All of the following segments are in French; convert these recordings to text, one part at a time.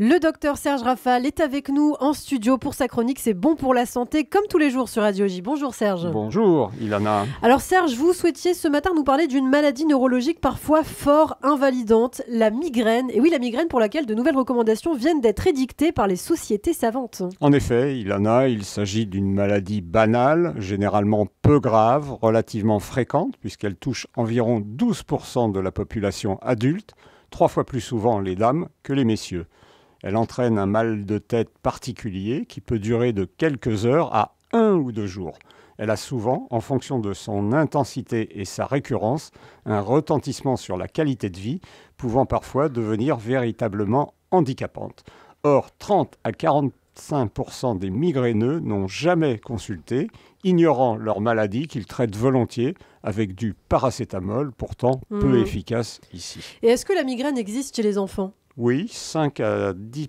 Le docteur Serge Raffal est avec nous en studio pour sa chronique C'est bon pour la santé, comme tous les jours sur Radio J. Bonjour Serge. Bonjour Ilana. Alors Serge, vous souhaitiez ce matin nous parler d'une maladie neurologique parfois fort invalidante, la migraine. Et oui, la migraine pour laquelle de nouvelles recommandations viennent d'être édictées par les sociétés savantes. En effet, Ilana, il s'agit d'une maladie banale, généralement peu grave, relativement fréquente, puisqu'elle touche environ 12% de la population adulte, trois fois plus souvent les dames que les messieurs. Elle entraîne un mal de tête particulier qui peut durer de quelques heures à un ou deux jours. Elle a souvent, en fonction de son intensité et sa récurrence, un retentissement sur la qualité de vie, pouvant parfois devenir véritablement handicapante. Or, 30 à 45% des migraineux n'ont jamais consulté, ignorant leur maladie qu'ils traitent volontiers avec du paracétamol, pourtant peu mmh. efficace ici. Et est-ce que la migraine existe chez les enfants oui, 5 à 10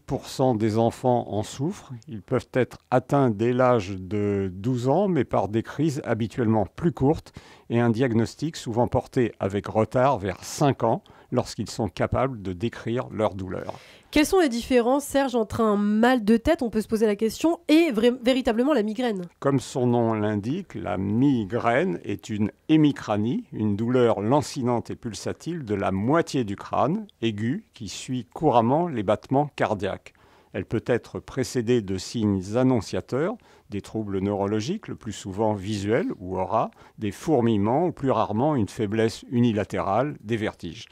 des enfants en souffrent. Ils peuvent être atteints dès l'âge de 12 ans, mais par des crises habituellement plus courtes et un diagnostic souvent porté avec retard vers 5 ans lorsqu'ils sont capables de décrire leur douleur. Quelles sont les différences, Serge, entre un mal de tête, on peut se poser la question, et véritablement la migraine Comme son nom l'indique, la migraine est une hémicranie, une douleur lancinante et pulsatile de la moitié du crâne, aiguë, qui suit couramment les battements cardiaques. Elle peut être précédée de signes annonciateurs, des troubles neurologiques, le plus souvent visuels ou aura, des fourmillements ou plus rarement une faiblesse unilatérale, des vertiges.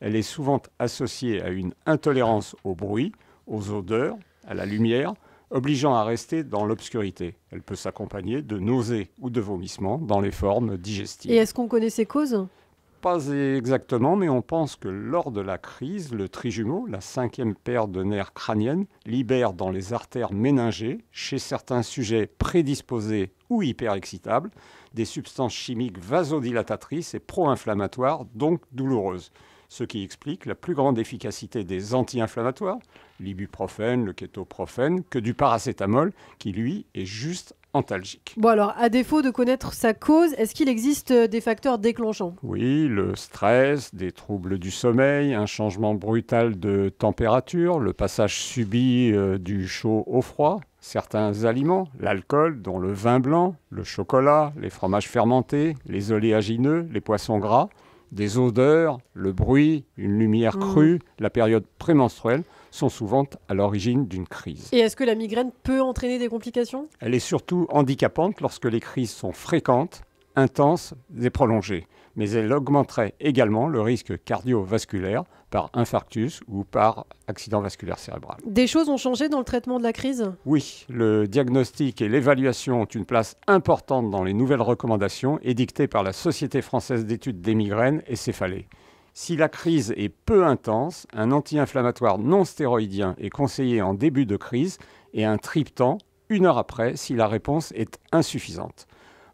Elle est souvent associée à une intolérance au bruit, aux odeurs, à la lumière, obligeant à rester dans l'obscurité. Elle peut s'accompagner de nausées ou de vomissements dans les formes digestives. Et est-ce qu'on connaît ces causes Pas exactement, mais on pense que lors de la crise, le trijumeau, la cinquième paire de nerfs crâniennes, libère dans les artères méningées, chez certains sujets prédisposés ou excitables, des substances chimiques vasodilatatrices et pro-inflammatoires, donc douloureuses ce qui explique la plus grande efficacité des anti-inflammatoires, l'ibuprofène, le kétoprofène, que du paracétamol, qui lui est juste antalgique. Bon alors, à défaut de connaître sa cause, est-ce qu'il existe euh, des facteurs déclenchants Oui, le stress, des troubles du sommeil, un changement brutal de température, le passage subi euh, du chaud au froid, certains aliments, l'alcool, dont le vin blanc, le chocolat, les fromages fermentés, les oléagineux, les poissons gras. Des odeurs, le bruit, une lumière mm. crue, la période prémenstruelle sont souvent à l'origine d'une crise. Et est-ce que la migraine peut entraîner des complications Elle est surtout handicapante lorsque les crises sont fréquentes intense et prolongée, mais elle augmenterait également le risque cardiovasculaire par infarctus ou par accident vasculaire cérébral. Des choses ont changé dans le traitement de la crise Oui, le diagnostic et l'évaluation ont une place importante dans les nouvelles recommandations édictées par la Société française d'études des migraines et céphalées. Si la crise est peu intense, un anti-inflammatoire non stéroïdien est conseillé en début de crise et un triptan une heure après si la réponse est insuffisante.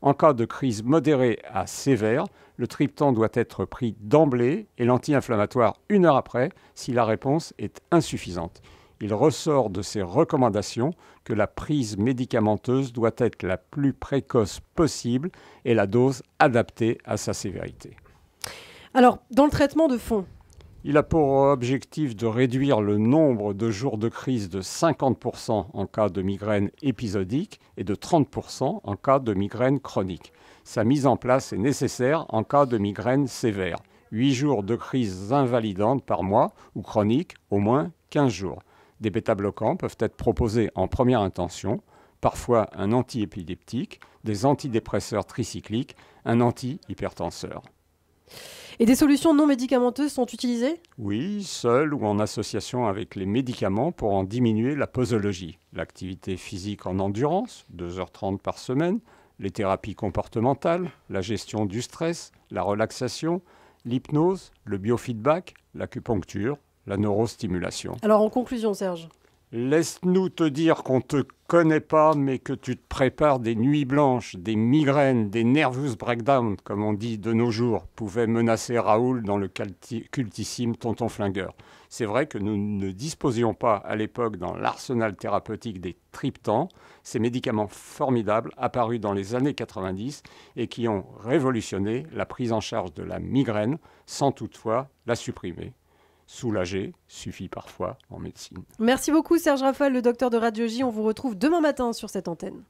En cas de crise modérée à sévère, le triptan doit être pris d'emblée et l'anti-inflammatoire une heure après si la réponse est insuffisante. Il ressort de ces recommandations que la prise médicamenteuse doit être la plus précoce possible et la dose adaptée à sa sévérité. Alors, dans le traitement de fond, il a pour objectif de réduire le nombre de jours de crise de 50% en cas de migraine épisodique et de 30% en cas de migraine chronique. Sa mise en place est nécessaire en cas de migraine sévère. 8 jours de crise invalidante par mois ou chronique, au moins 15 jours. Des bêta-bloquants peuvent être proposés en première intention, parfois un antiépileptique, des antidépresseurs tricycliques, un antihypertenseur. Et des solutions non médicamenteuses sont utilisées Oui, seules ou en association avec les médicaments pour en diminuer la posologie. L'activité physique en endurance, 2h30 par semaine, les thérapies comportementales, la gestion du stress, la relaxation, l'hypnose, le biofeedback, l'acupuncture, la neurostimulation. Alors en conclusion, Serge Laisse-nous te dire qu'on ne te connaît pas, mais que tu te prépares des nuits blanches, des migraines, des nervous breakdowns, comme on dit de nos jours, pouvaient menacer Raoul dans le cultissime Tonton Flingueur. C'est vrai que nous ne disposions pas à l'époque dans l'arsenal thérapeutique des triptans, ces médicaments formidables apparus dans les années 90 et qui ont révolutionné la prise en charge de la migraine sans toutefois la supprimer soulager suffit parfois en médecine. Merci beaucoup Serge Raphaël, le docteur de radiologie. On vous retrouve demain matin sur cette antenne.